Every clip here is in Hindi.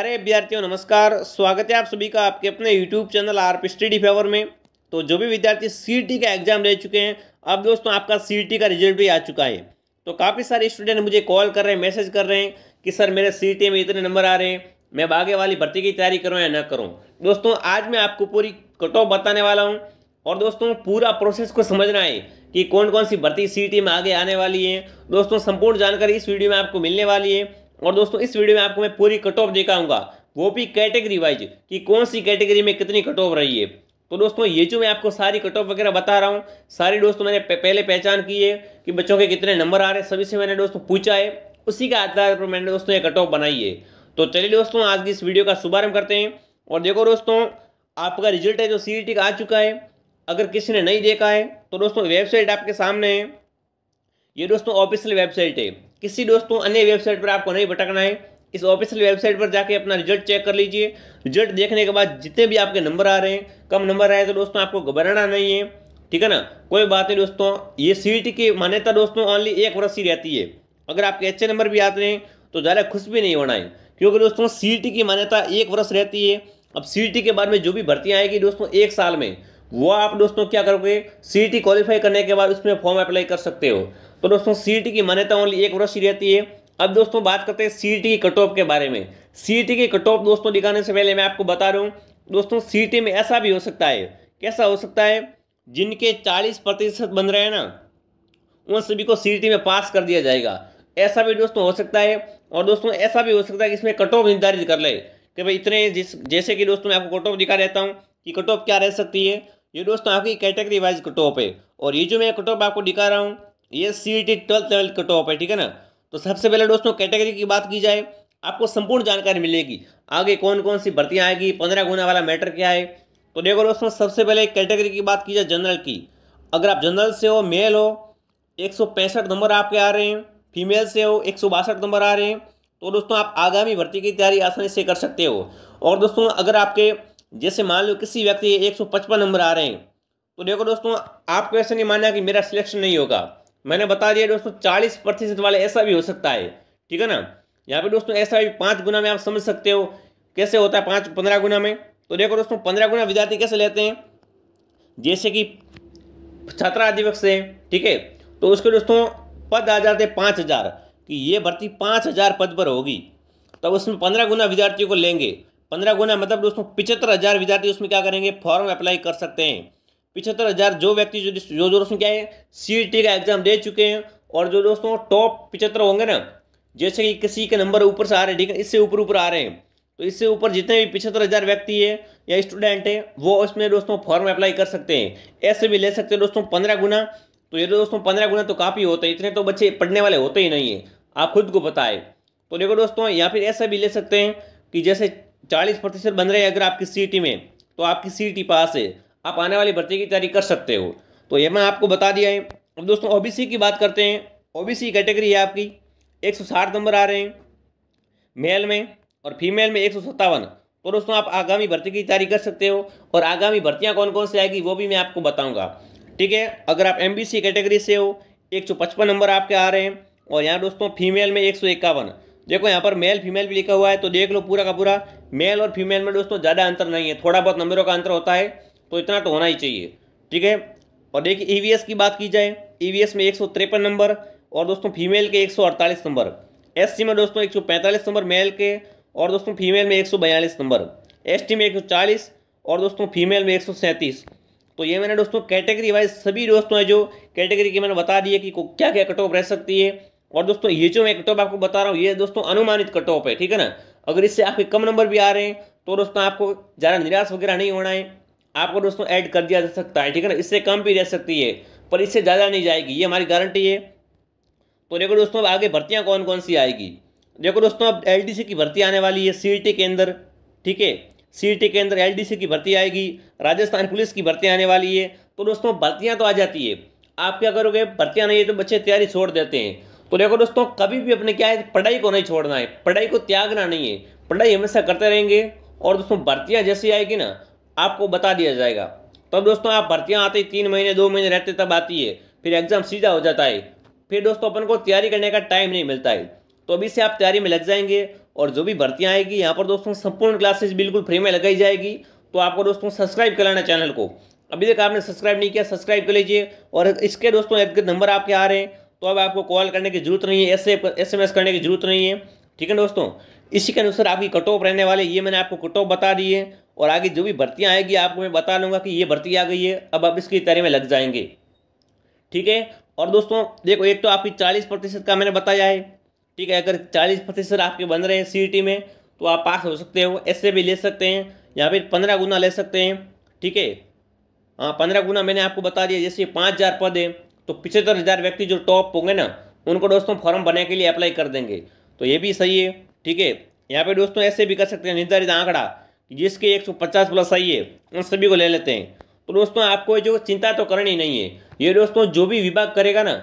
अरे विद्यार्थियों नमस्कार स्वागत है आप सभी का आपके अपने YouTube channel R P study favour में तो जो भी विद्यार्थी सी e का एग्जाम दे चुके हैं अब दोस्तों आपका सी e का रिजल्ट भी आ चुका है तो काफ़ी सारे स्टूडेंट मुझे कॉल कर रहे हैं मैसेज कर रहे हैं कि सर मेरे सी e में इतने नंबर आ रहे हैं मैं आगे वाली भर्ती की तैयारी करूँ या ना करूँ दोस्तों आज मैं आपको पूरी कट ऑफ बताने वाला हूँ और दोस्तों पूरा प्रोसेस को समझना है कि कौन कौन सी भर्ती सी में आगे आने वाली है दोस्तों संपूर्ण जानकारी इस वीडियो में आपको मिलने वाली है और दोस्तों इस वीडियो में आपको मैं पूरी कट ऑफ दिखाऊंगा वो भी कैटेगरी वाइज कि कौन सी कैटेगरी में कितनी कट ऑफ रही है तो दोस्तों ये जो मैं आपको सारी कट ऑफ वगैरह बता रहा हूँ सारी दोस्तों मैंने पहले पहचान की है कि बच्चों के कितने नंबर आ रहे हैं सभी से मैंने दोस्तों पूछा है उसी के आधार पर मैंने दोस्तों ये कट ऑफ बनाई है तो चलिए दोस्तों आज की इस वीडियो का शुभारंभ करते हैं और देखो दोस्तों आपका रिजल्ट है जो सी e का आ चुका है अगर किसी ने नहीं देखा है तो दोस्तों वेबसाइट आपके सामने है ये दोस्तों ऑफिशियल वेबसाइट है किसी दोस्तों अन्य वेबसाइट पर आपको नहीं भटकना है इस ऑफिशियल वेबसाइट पर जाके अपना रिजल्ट चेक कर लीजिए रिजल्ट देखने के बाद जितने भी आपके नंबर आ रहे हैं कम नंबर आए तो दोस्तों आपको घबराना नहीं है ठीक है ना कोई बात नहीं दोस्तों ये सीट की मान्यता दोस्तों ऑनली एक वर्ष ही रहती है अगर आपके अच्छे नंबर भी आते हैं तो ज़्यादा खुश भी नहीं होना है क्योंकि दोस्तों सी की मान्यता एक वर्ष रहती है अब सी के बाद में जो भी भर्ती आएगी दोस्तों एक साल में वो आप दोस्तों क्या करोगे सी क्वालिफाई करने के बाद उसमें फॉर्म अप्लाई कर सकते हो तो दोस्तों सीईटी की मान्यता ओनली एक वर्ष ही रहती है अब दोस्तों बात करते हैं सीईटी की कट ऑफ के बारे में सीईटी की कट ऑफ दोस्तों दिखाने से पहले मैं आपको बता रहा हूँ दोस्तों सीईटी में ऐसा भी हो सकता है कैसा हो सकता है जिनके चालीस प्रतिशत बन रहे हैं ना उन सभी को सीईटी में पास कर दिया जाएगा ऐसा भी दोस्तों हो सकता है और दोस्तों ऐसा भी हो सकता है कि इसमें कट ऑफ निर्धारित कर ले कि भाई इतने जिस जैसे कि दोस्तों मैं आपको कट ऑफ दिखा देता हूँ कि कट ऑफ क्या रह सकती है ये दोस्तों आपकी कैटेगरी वाइज कट ऑफ है और ये जो मैं कट ऑफ आपको दिखा रहा हूँ ये C T twelfth level cut off है ठीक है ना तो सबसे पहले दोस्तों कैटेगरी की बात की जाए आपको संपूर्ण जानकारी मिलेगी आगे कौन कौन सी भर्तियाँ आएगी पंद्रह गुना वाला मैटर क्या है तो देखो दोस्तों सबसे पहले कैटेगरी की बात की जाए जनरल की अगर आप जनरल से हो मेल हो एक नंबर आपके आ रहे हैं फीमेल से हो एक नंबर आ रहे हैं तो दोस्तों आप आगामी भर्ती की तैयारी आसानी से कर सकते हो और दोस्तों अगर आपके जैसे मान लो किसी व्यक्ति एक सौ नंबर आ रहे हैं तो देखो दोस्तों आपको ऐसा नहीं मानना कि मेरा सिलेक्शन नहीं होगा मैंने बता दिया दोस्तों चालीस प्रतिशत वाले ऐसा भी हो सकता है ठीक है ना यहाँ पे दोस्तों ऐसा भी पाँच गुना में आप समझ सकते हो कैसे होता है पाँच पंद्रह गुना में तो देखो दोस्तों पंद्रह गुना विद्यार्थी कैसे लेते हैं जैसे कि छात्राधिपक से ठीक है तो उसके दोस्तों पद आ जाते पाँच हज़ार कि ये भर्ती पाँच हज़ार पद पर होगी तब तो उसमें पंद्रह गुना विद्यार्थियों को लेंगे पंद्रह गुना मतलब दोस्तों पिचहत्तर हज़ार विद्यार्थी उसमें क्या करेंगे फॉर्म अप्लाई कर सकते हैं पिछहत्तर हज़ार जो व्यक्ति जो जो जो दोस्तों क्या है सी का एग्जाम दे चुके हैं और जो दोस्तों टॉप पिछहत्तर होंगे ना जैसे कि किसी के नंबर ऊपर से आ रहे हैं ठीक है इससे ऊपर ऊपर आ रहे हैं तो इससे ऊपर जितने भी पिछहत्तर हज़ार व्यक्ति है या स्टूडेंट है वो उसमें दोस्तों फॉर्म अप्लाई कर सकते हैं ऐसे भी ले सकते हैं दोस्तों पंद्रह गुना तो ये दोस्तों पंद्रह गुना तो काफ़ी होता है इतने तो बच्चे पढ़ने वाले होते ही नहीं है आप खुद को बताए तो देखो दोस्तों या फिर ऐसा भी ले सकते हैं कि जैसे चालीस प्रतिशत बन रहे हैं अगर आपकी सी में तो आपकी सी पास है आप आने वाली भर्ती की तैयारी कर सकते हो तो ये मैं आपको बता दिया है अब दोस्तों ओबीसी की बात करते हैं ओबीसी कैटेगरी है आपकी एक सौ साठ नंबर आ रहे हैं मेल में और फीमेल में एक सौ सत्तावन तो दोस्तों आप आगामी भर्ती की तैयारी कर सकते हो और आगामी भर्तियाँ कौन कौन से आएगी वो भी मैं आपको बताऊँगा ठीक है अगर आप एम कैटेगरी से हो एक सौ पचपन नंबर आपके आ रहे हैं और यहाँ दोस्तों फीमेल में एक सौ इक्यावन देखो यहाँ पर मेल फीमेल भी लिखा हुआ है तो देख लो पूरा का पूरा मेल और फीमेल में दोस्तों ज़्यादा अंतर नहीं है थोड़ा बहुत नंबरों का अंतर होता है तो इतना तो होना ही चाहिए ठीक है और देखिए ई e की बात की जाए ई e में एक नंबर और दोस्तों फीमेल के 148 नंबर एस में दोस्तों 145 नंबर मेल के और दोस्तों फीमेल में 142 नंबर एस में 140 और दोस्तों फीमेल में एक तो ये मैंने दोस्तों कैटेगरी वाइज सभी दोस्तों है जो कैटेगरी की मैंने बता दी है कि क्या क्या कट ऑफ रह सकती है और दोस्तों ये जो मैं कट ऑफ आपको बता रहा हूँ ये दोस्तों अनुमानित कट ऑफ है ठीक है ना अगर इससे आपके कम नंबर भी आ रहे हैं तो दोस्तों आपको ज़्यादा निराश वगैरह नहीं होना है आपको दोस्तों ऐड कर दिया जा सकता है ठीक है ना इससे कम भी रह सकती है पर इससे ज़्यादा नहीं जाएगी ये हमारी गारंटी है तो देखो दोस्तों अब आगे भर्तियाँ कौन कौन सी आएगी देखो दोस्तों अब एल की भर्ती आने वाली है सी के अंदर ठीक है सी के अंदर एल की भर्ती आएगी राजस्थान पुलिस की भर्ती आने वाली है तो दोस्तों भर्तियाँ तो आ जाती है आप क्या करोगे भर्तियाँ नहीं है तो बच्चे तैयारी छोड़ देते हैं तो देखो दोस्तों कभी भी अपने क्या है पढ़ाई को नहीं छोड़ना है पढ़ाई को त्यागना नहीं है पढ़ाई हमेशा करते रहेंगे और दोस्तों भर्तियाँ जैसी आएगी ना आपको बता दिया जाएगा तब तो दोस्तों आप भर्तियाँ आती तीन महीने दो महीने रहते तब आती है फिर एग्ज़ाम सीधा हो जाता है फिर दोस्तों अपन को तैयारी करने का टाइम नहीं मिलता है तो अभी से आप तैयारी में लग जाएंगे और जो भी भर्तियाँ आएगी यहाँ पर दोस्तों संपूर्ण क्लासेस बिल्कुल फ्री में लगाई जाएगी तो आपको दोस्तों सब्सक्राइब कराना चैनल को अभी तक आपने सब्सक्राइब नहीं किया सब्सक्राइब कर लीजिए और इसके दोस्तों एक नंबर आपके आ रहे हैं तो अब आपको कॉल करने की जरूरत नहीं है एस एस करने की जरूरत नहीं है ठीक है दोस्तों इसी के अनुसार आपकी कट ऑफ रहने वाले ये मैंने आपको कट ऑफ बता दी है और आगे जो भी भर्तियाँ आएगी आपको मैं बता लूँगा कि ये भर्ती आ गई है अब आप इसकी तैयारी में लग जाएंगे ठीक है और दोस्तों देखो एक तो आपकी चालीस प्रतिशत का मैंने बताया है ठीक है अगर चालीस प्रतिशत आपके बन रहे हैं सी में तो आप पास हो सकते हो ऐसे भी ले सकते हैं या फिर पंद्रह गुना ले सकते हैं ठीक है हाँ पंद्रह गुना मैंने आपको बता दिया जैसे पाँच हज़ार पद है तो पिछहत्तर हज़ार व्यक्ति जो टॉप होंगे ना उनको दोस्तों फॉर्म भरने के लिए अप्लाई कर देंगे तो ये भी सही है ठीक है यहाँ पे दोस्तों ऐसे भी कर सकते हैं निर्धारित आंकड़ा जिसके 150 प्लस आई है उन सभी को ले लेते हैं तो दोस्तों आपको जो चिंता तो करनी नहीं है ये दोस्तों जो भी विभाग करेगा ना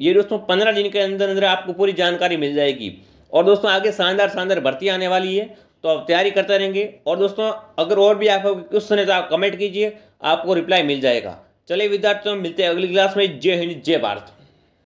ये दोस्तों पंद्रह दिन के अंदर अंदर आपको पूरी जानकारी मिल जाएगी और दोस्तों आगे शानदार शानदार भर्ती आने वाली है तो आप तैयारी करते रहेंगे और दोस्तों अगर और भी आपको क्वेश्चन है तो आप कमेंट कीजिए आपको रिप्लाई मिल जाएगा चलिए विद्यार्थियों मिलते हैं अगली क्लास में जय हिंद जय भारत